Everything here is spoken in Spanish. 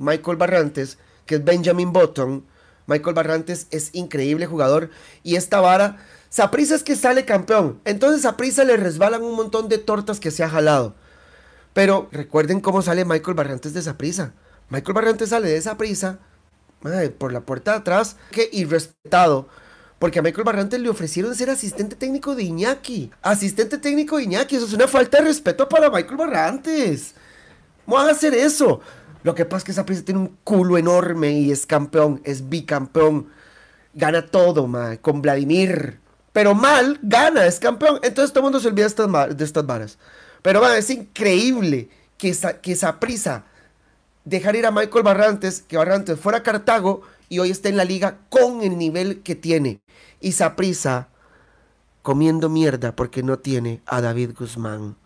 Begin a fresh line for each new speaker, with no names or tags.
Michael Barrantes, que es Benjamin Button. Michael Barrantes es increíble jugador y esta vara, Saprisa es que sale campeón. Entonces a Prisa le resbalan un montón de tortas que se ha jalado. Pero recuerden cómo sale Michael Barrantes de Saprisa. Michael Barrantes sale de Saprisa por la puerta de atrás, que irrespetado. Porque a Michael Barrantes le ofrecieron ser asistente técnico de Iñaki. Asistente técnico de Iñaki, eso es una falta de respeto para Michael Barrantes. ¿Cómo van a hacer eso? Lo que pasa es que esa tiene un culo enorme y es campeón, es bicampeón. Gana todo, mae, con Vladimir. Pero mal, gana, es campeón. Entonces todo el mundo se olvida de estas, de estas varas. Pero mae, es increíble que esa, que prisa dejar ir a Michael Barrantes, que Barrantes fuera a Cartago y hoy está en la liga con el nivel que tiene. Y prisa comiendo mierda porque no tiene a David Guzmán.